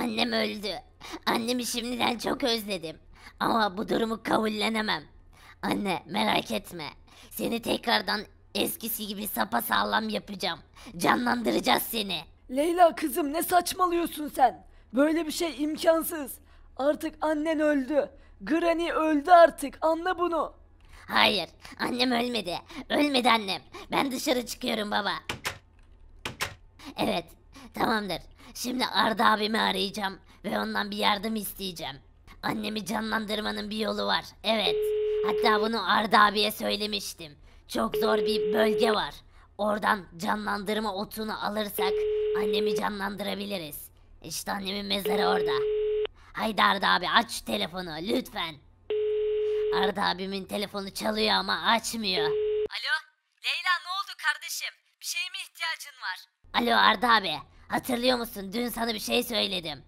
Annem öldü. Annemi şimdiden çok özledim. Ama bu durumu kabullenemem. Anne merak etme. Seni tekrardan eskisi gibi sapa sağlam yapacağım. Canlandıracağız seni. Leyla kızım ne saçmalıyorsun sen? Böyle bir şey imkansız. Artık annen öldü. Granny öldü artık anla bunu. Hayır annem ölmedi. Ölmedi annem. Ben dışarı çıkıyorum baba. Evet tamamdır. Şimdi Arda abimi arayacağım ve ondan bir yardım isteyeceğim. Annemi canlandırmanın bir yolu var. Evet. Hatta bunu Arda abiye söylemiştim. Çok zor bir bölge var. Oradan canlandırma otunu alırsak annemi canlandırabiliriz. İşte annemin mezarı orada. Haydi Arda abi aç telefonu lütfen. Arda abimin telefonu çalıyor ama açmıyor. Alo Leyla ne oldu kardeşim? Bir şeye mi ihtiyacın var? Alo Arda abi Hatırlıyor musun? Dün sana bir şey söyledim.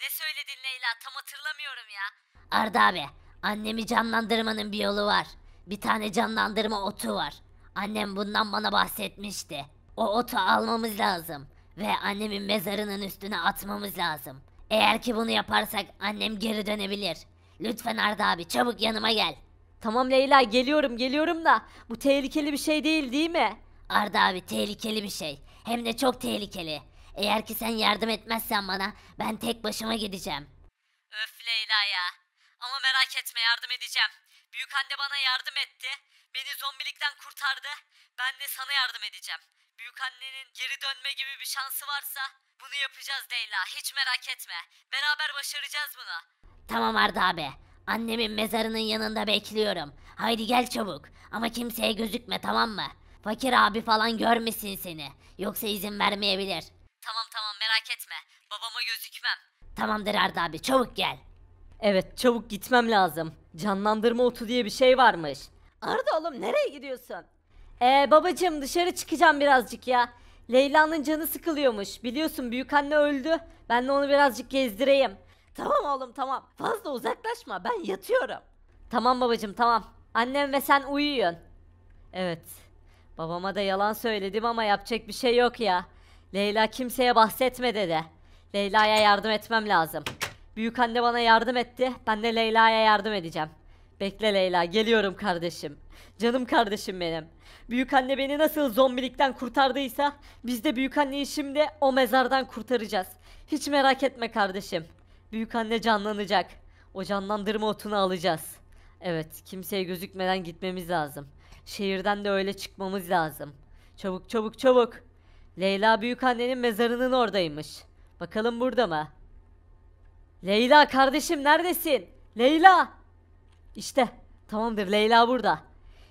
Ne söyledin Leyla? Tam hatırlamıyorum ya. Arda abi, annemi canlandırmanın bir yolu var. Bir tane canlandırma otu var. Annem bundan bana bahsetmişti. O otu almamız lazım ve annemin mezarının üstüne atmamız lazım. Eğer ki bunu yaparsak annem geri dönebilir. Lütfen Arda abi çabuk yanıma gel. Tamam Leyla geliyorum geliyorum da bu tehlikeli bir şey değil değil mi? Arda abi tehlikeli bir şey. Hem de çok tehlikeli. Eğer ki sen yardım etmezsen bana ben tek başıma gideceğim. Öf Leyla ya. Ama merak etme yardım edeceğim. Büyük anne bana yardım etti. Beni zombilikten kurtardı. Ben de sana yardım edeceğim. Büyük annenin geri dönme gibi bir şansı varsa bunu yapacağız Leyla. Hiç merak etme. Beraber başaracağız bunu. Tamam Arda abi. Annemin mezarının yanında bekliyorum. Haydi gel çabuk. Ama kimseye gözükme tamam mı? Fakir abi falan görmesin seni. Yoksa izin vermeyebilir. Tamam tamam merak etme. Babama gözükmem. Tamamdır Arda abi çabuk gel. Evet çabuk gitmem lazım. Canlandırma otu diye bir şey varmış. Arda oğlum nereye gidiyorsun? Ee babacım dışarı çıkacağım birazcık ya. Leyla'nın canı sıkılıyormuş. Biliyorsun büyük anne öldü. Ben de onu birazcık gezdireyim. Tamam oğlum tamam. Fazla uzaklaşma ben yatıyorum. Tamam babacım tamam. Annem ve sen uyuyun. Evet. Babama da yalan söyledim ama yapacak bir şey yok ya. Leyla kimseye bahsetme dedi. Leyla'ya yardım etmem lazım. Büyük anne bana yardım etti. Ben de Leyla'ya yardım edeceğim. Bekle Leyla, geliyorum kardeşim. Canım kardeşim benim. Büyük anne beni nasıl zombilikten kurtardıysa biz de büyük anneyi şimdi o mezardan kurtaracağız. Hiç merak etme kardeşim. Büyük anne canlanacak. O canlandırma otunu alacağız. Evet, kimseye gözükmeden gitmemiz lazım. Şehirden de öyle çıkmamız lazım. Çabuk çabuk çabuk. Leyla büyükannenin mezarının oradaymış. Bakalım burada mı? Leyla kardeşim neredesin? Leyla! İşte tamamdır Leyla burada.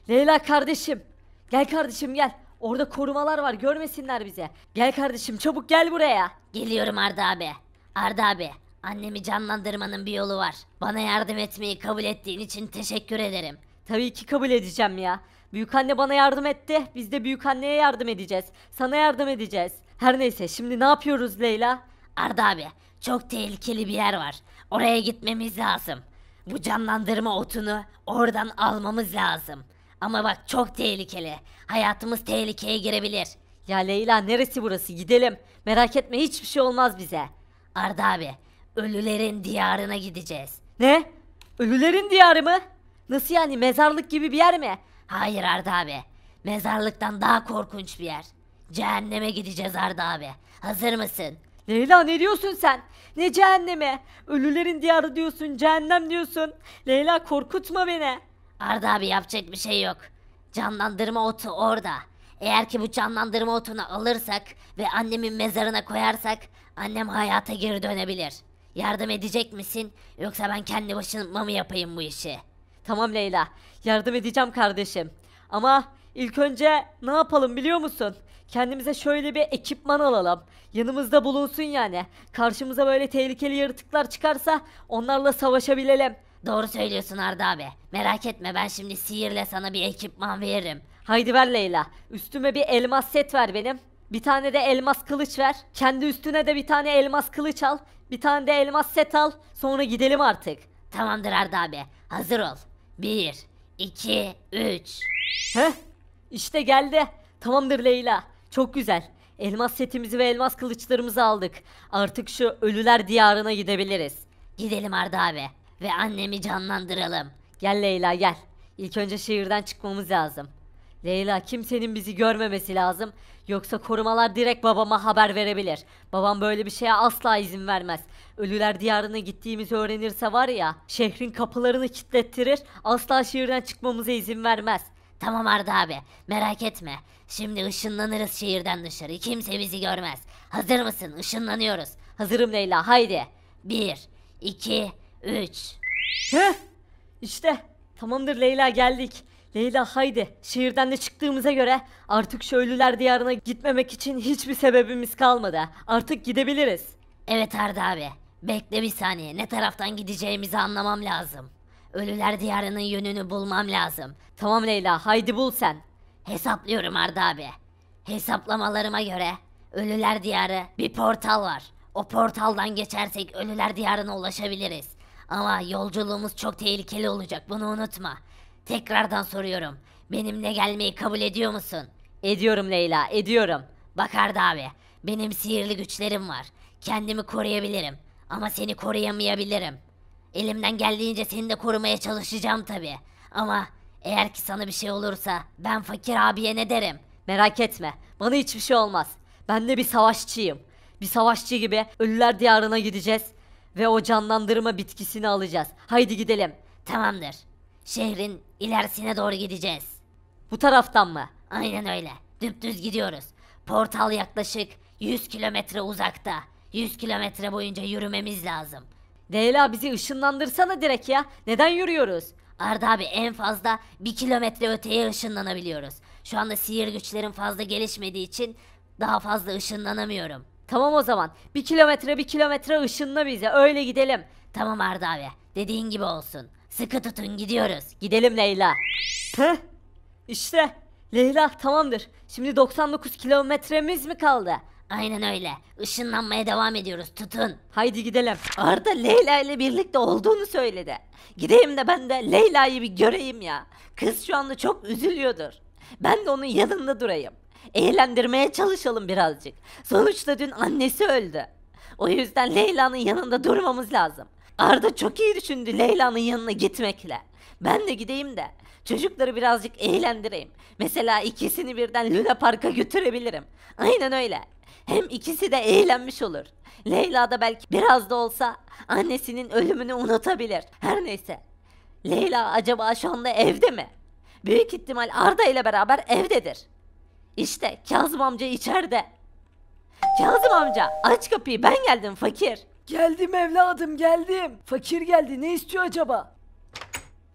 Leyla kardeşim. Gel kardeşim gel. Orada korumalar var görmesinler bize. Gel kardeşim çabuk gel buraya. Geliyorum Arda abi. Arda abi annemi canlandırmanın bir yolu var. Bana yardım etmeyi kabul ettiğin için teşekkür ederim. Tabii ki kabul edeceğim ya. Büyük anne bana yardım etti. Biz de büyük anneye yardım edeceğiz. Sana yardım edeceğiz. Her neyse şimdi ne yapıyoruz Leyla? Arda abi çok tehlikeli bir yer var. Oraya gitmemiz lazım. Bu canlandırma otunu oradan almamız lazım. Ama bak çok tehlikeli. Hayatımız tehlikeye girebilir. Ya Leyla neresi burası gidelim. Merak etme hiçbir şey olmaz bize. Arda abi ölülerin diyarına gideceğiz. Ne? Ölülerin diyarı mı? Nasıl yani mezarlık gibi bir yer mi? Hayır Arda abi. Mezarlıktan daha korkunç bir yer. Cehenneme gideceğiz Arda abi. Hazır mısın? Leyla ne diyorsun sen? Ne cehenneme? Ölülerin diyarı diyorsun, cehennem diyorsun. Leyla korkutma beni. Arda abi yapacak bir şey yok. Canlandırma otu orada. Eğer ki bu canlandırma otunu alırsak ve annemin mezarına koyarsak annem hayata geri dönebilir. Yardım edecek misin yoksa ben kendi başıma mı yapayım bu işi?'' Tamam Leyla. Yardım edeceğim kardeşim. Ama ilk önce ne yapalım biliyor musun? Kendimize şöyle bir ekipman alalım. Yanımızda bulunsun yani. Karşımıza böyle tehlikeli yaratıklar çıkarsa onlarla savaşabilelim. Doğru söylüyorsun Arda abi. Merak etme ben şimdi sihirle sana bir ekipman veririm. Haydi ver Leyla. Üstüme bir elmas set ver benim. Bir tane de elmas kılıç ver. Kendi üstüne de bir tane elmas kılıç al. Bir tane de elmas set al. Sonra gidelim artık. Tamamdır Arda abi. Hazır ol. Bir, iki, üç. Heh, işte geldi. Tamamdır Leyla. Çok güzel. Elmas setimizi ve elmas kılıçlarımızı aldık. Artık şu ölüler diyarına gidebiliriz. Gidelim Arda abi. Ve annemi canlandıralım. Gel Leyla gel. İlk önce şehirden çıkmamız lazım. Leyla kimsenin bizi görmemesi lazım. Yoksa korumalar direkt babama haber verebilir. Babam böyle bir şeye asla izin vermez. Ölüler diyarına gittiğimizi öğrenirse var ya, şehrin kapılarını kilitlettirir, asla şehirden çıkmamıza izin vermez. Tamam Arda abi, merak etme. Şimdi ışınlanırız şehirden dışarı, kimse bizi görmez. Hazır mısın? Işınlanıyoruz. Hazırım Leyla, haydi. Bir, iki, üç. Heh, işte, tamamdır Leyla geldik. Leyla haydi şehirden de çıktığımıza göre artık şu ölüler diyarına gitmemek için hiçbir sebebimiz kalmadı. Artık gidebiliriz. Evet Arda abi. Bekle bir saniye ne taraftan gideceğimizi anlamam lazım. Ölüler diyarının yönünü bulmam lazım. Tamam Leyla haydi bul sen. Hesaplıyorum Arda abi. Hesaplamalarıma göre ölüler diyarı bir portal var. O portaldan geçersek ölüler diyarına ulaşabiliriz. Ama yolculuğumuz çok tehlikeli olacak bunu unutma. Tekrardan soruyorum. Benimle gelmeyi kabul ediyor musun? Ediyorum Leyla, ediyorum. Bak Arda abi, benim sihirli güçlerim var. Kendimi koruyabilirim. Ama seni koruyamayabilirim. Elimden geldiğince seni de korumaya çalışacağım tabi. Ama eğer ki sana bir şey olursa ben fakir abiye ne derim? Merak etme, bana hiçbir şey olmaz. Ben de bir savaşçıyım. Bir savaşçı gibi ölüler diyarına gideceğiz ve o canlandırma bitkisini alacağız. Haydi gidelim. Tamamdır. Şehrin ilerisine doğru gideceğiz. Bu taraftan mı? Aynen öyle. Dümdüz gidiyoruz. Portal yaklaşık 100 kilometre uzakta. 100 kilometre boyunca yürümemiz lazım. Leyla bizi ışınlandırsana direkt ya. Neden yürüyoruz? Arda abi en fazla bir kilometre öteye ışınlanabiliyoruz. Şu anda sihir güçlerim fazla gelişmediği için daha fazla ışınlanamıyorum. Tamam o zaman. Bir kilometre bir kilometre ışınla bize öyle gidelim. Tamam Arda abi. Dediğin gibi olsun. Sıkı tutun gidiyoruz. Gidelim Leyla. Heh. İşte Leyla tamamdır. Şimdi 99 kilometremiz mi kaldı? Aynen öyle. Işınlanmaya devam ediyoruz. Tutun. Haydi gidelim. Arda Leyla ile birlikte olduğunu söyledi. Gideyim de ben de Leyla'yı bir göreyim ya. Kız şu anda çok üzülüyordur. Ben de onun yanında durayım. Eğlendirmeye çalışalım birazcık. Sonuçta dün annesi öldü. O yüzden Leyla'nın yanında durmamız lazım. Arda çok iyi düşündü Leyla'nın yanına gitmekle. Ben de gideyim de çocukları birazcık eğlendireyim. Mesela ikisini birden Luna Park'a götürebilirim. Aynen öyle. Hem ikisi de eğlenmiş olur. Leyla da belki biraz da olsa annesinin ölümünü unutabilir. Her neyse. Leyla acaba şu anda evde mi? Büyük ihtimal Arda ile beraber evdedir. İşte Kazım amca içeride. Kazım amca aç kapıyı ben geldim fakir. Geldim evladım geldim. Fakir geldi ne istiyor acaba?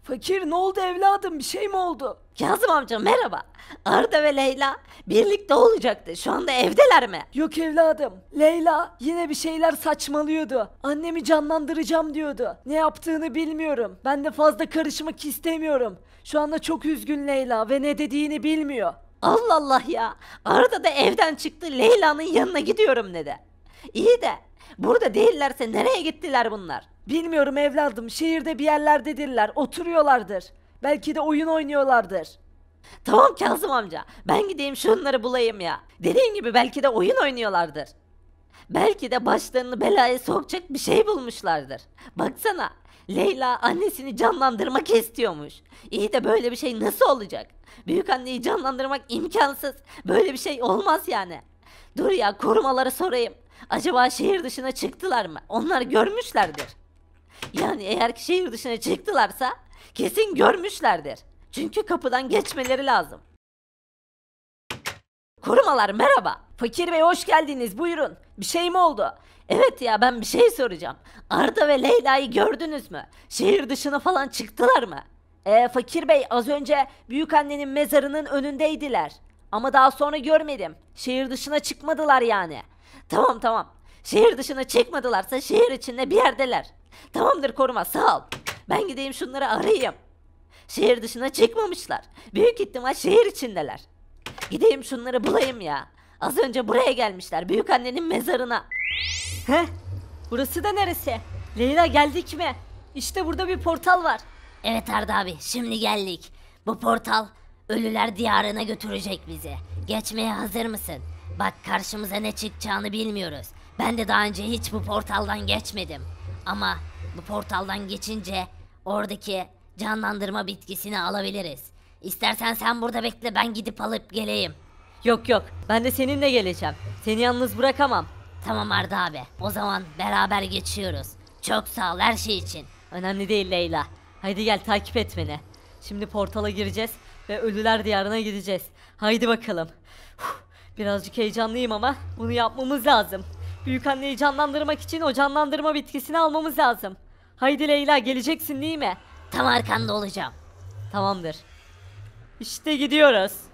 Fakir ne oldu evladım bir şey mi oldu? Kazım amca merhaba. Arda ve Leyla birlikte olacaktı. Şu anda evdeler mi? Yok evladım. Leyla yine bir şeyler saçmalıyordu. Annemi canlandıracağım diyordu. Ne yaptığını bilmiyorum. Ben de fazla karışmak istemiyorum. Şu anda çok üzgün Leyla ve ne dediğini bilmiyor. Allah Allah ya. Arda da evden çıktı. Leyla'nın yanına gidiyorum dedi. İyi de Burada değillerse nereye gittiler bunlar? Bilmiyorum evladım şehirde bir yerlerdedirler oturuyorlardır. Belki de oyun oynuyorlardır. Tamam Kazım amca ben gideyim şunları bulayım ya. Dediğin gibi belki de oyun oynuyorlardır. Belki de başlarını belaya sokacak bir şey bulmuşlardır. Baksana Leyla annesini canlandırmak istiyormuş. İyi de böyle bir şey nasıl olacak? Büyük anneyi canlandırmak imkansız. Böyle bir şey olmaz yani. Dur ya korumalara sorayım. Acaba şehir dışına çıktılar mı? Onlar görmüşlerdir. Yani eğer ki şehir dışına çıktılarsa kesin görmüşlerdir. Çünkü kapıdan geçmeleri lazım. Korumalar merhaba. Fakir Bey hoş geldiniz buyurun. Bir şey mi oldu? Evet ya ben bir şey soracağım. Arda ve Leyla'yı gördünüz mü? Şehir dışına falan çıktılar mı? Ee, Fakir Bey az önce büyükannenin mezarının önündeydiler. Ama daha sonra görmedim. Şehir dışına çıkmadılar yani. Tamam tamam. Şehir dışına çıkmadılarsa şehir içinde bir yerdeler. Tamamdır koruma sağ ol. Ben gideyim şunları arayayım. Şehir dışına çıkmamışlar. Büyük ihtimal şehir içindeler. Gideyim şunları bulayım ya. Az önce buraya gelmişler. Büyük annenin mezarına. Heh. Burası da neresi? Leyla geldik mi? İşte burada bir portal var. Evet Arda abi şimdi geldik. Bu portal ölüler diyarına götürecek bizi. Geçmeye hazır mısın? Bak karşımıza ne çıkacağını bilmiyoruz. Ben de daha önce hiç bu portaldan geçmedim. Ama bu portaldan geçince oradaki canlandırma bitkisini alabiliriz. İstersen sen burada bekle ben gidip alıp geleyim. Yok yok ben de seninle geleceğim. Seni yalnız bırakamam. Tamam Arda abi o zaman beraber geçiyoruz. Çok sağ ol her şey için. Önemli değil Leyla. Haydi gel takip et beni. Şimdi portala gireceğiz ve ölüler diyarına gideceğiz. Haydi bakalım. Huh. Birazcık heyecanlıyım ama bunu yapmamız lazım. Büyük anneyi canlandırmak için o canlandırma bitkisini almamız lazım. Haydi Leyla geleceksin değil mi? Tam arkanda olacağım. Tamamdır. İşte gidiyoruz.